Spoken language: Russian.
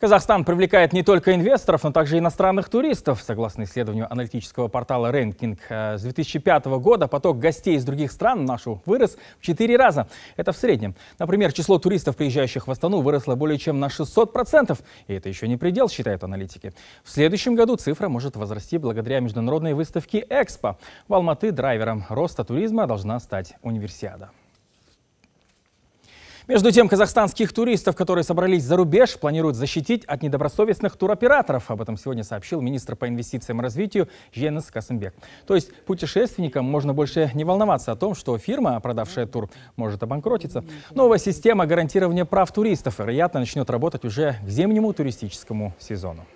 Казахстан привлекает не только инвесторов, но также иностранных туристов. Согласно исследованию аналитического портала «Рэнкинг» с 2005 года поток гостей из других стран в нашу вырос в 4 раза. Это в среднем. Например, число туристов, приезжающих в Астану, выросло более чем на 600%. И это еще не предел, считают аналитики. В следующем году цифра может возрасти благодаря международной выставке «Экспо». В Алматы драйвером роста туризма должна стать универсиада. Между тем, казахстанских туристов, которые собрались за рубеж, планируют защитить от недобросовестных туроператоров. Об этом сегодня сообщил министр по инвестициям и развитию Женес Касымбек. То есть путешественникам можно больше не волноваться о том, что фирма, продавшая тур, может обанкротиться. Новая система гарантирования прав туристов, вероятно, начнет работать уже к зимнему туристическому сезону.